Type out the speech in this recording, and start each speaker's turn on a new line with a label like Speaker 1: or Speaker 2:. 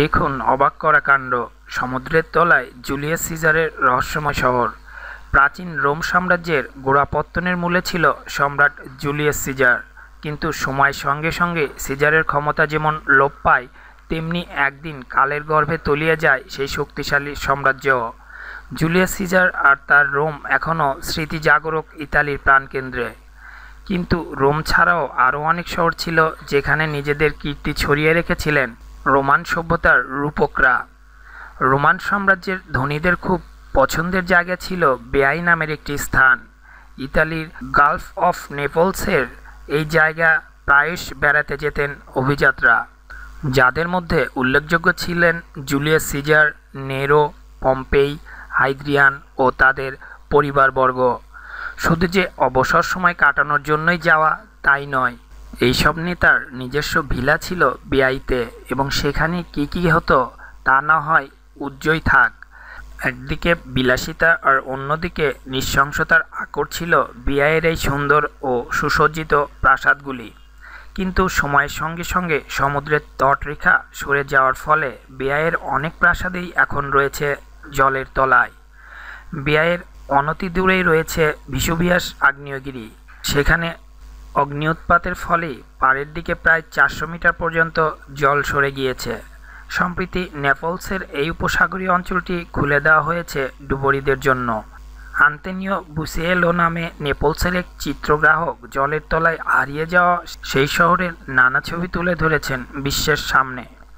Speaker 1: দেখুন অবাক করা কাণ্ড সমুদ্রের তলায় জুলিয়াস সিজারের রহস্যময় শহর প্রাচীন রোম সাম্রাজ্যের গোড়াপত্তনের মূলে ছিল সম্রাট জুলিয়াস সিজার কিন্তু সময়ের সঙ্গে সঙ্গে সিজারের ক্ষমতা যেমন লোপ পায় তেমনি একদিন কালের গর্ভে তলিয়ে যায় সেই শক্তিশালী সাম্রাজ্য জুলিয়াস সিজার আর তার রোম এখনও স্মৃতিজাগরক ইতালির প্রাণকেন্দ্রে কিন্তু রোম ছাড়াও আরও অনেক শহর ছিল যেখানে নিজেদের কীর্তি ছড়িয়ে রেখেছিলেন রোমান সভ্যতার রূপকরা রোমান সাম্রাজ্যের ধনীদের খুব পছন্দের জায়গা ছিল বেআই নামের একটি স্থান ইতালির গালফ অফ নেপলসের এই জায়গা প্রায়শ বেড়াতে যেতেন অভিযাত্রা যাদের মধ্যে উল্লেখযোগ্য ছিলেন Julius Caesar Nero Pompey Hadrian ও তাদের পরিবারবর্গ শুধু যে অবসর সময় কাটানোর জন্যই যাওয়া তাই নয় এইসব নেতার নিজস্ব ভিলা ছিল বেআইতে এবং সেখানে কি কি হতো তা না হয় উজ্জ্বই থাক একদিকে বিলাসিতা আর অন্যদিকে নৃশংসতার আকর ছিল বিআইয়ের এই সুন্দর ও সুসজ্জিত প্রাসাদগুলি কিন্তু সময়ের সঙ্গে সঙ্গে সমুদ্রের তটরেখা সরে যাওয়ার ফলে বিআইয়ের অনেক প্রাসাদেই এখন রয়েছে জলের তলায় বিআইয়ের অনতি দূরেই রয়েছে বিষুবিয়াস আগ্নেয়গিরি সেখানে অগ্নিউৎপাতের ফলে পাড়ের দিকে প্রায় চারশো মিটার পর্যন্ত জল সরে গিয়েছে সম্প্রতি নেপলসের এই উপসাগরীয় অঞ্চলটি খুলে দেওয়া হয়েছে ডুবরিদের জন্য আন্তেনীয় বুসিয়েলো নামে নেপলসের এক চিত্রগ্রাহক জলের তলায় হারিয়ে যাওয়া সেই শহরের নানা ছবি তুলে ধরেছেন বিশ্বের সামনে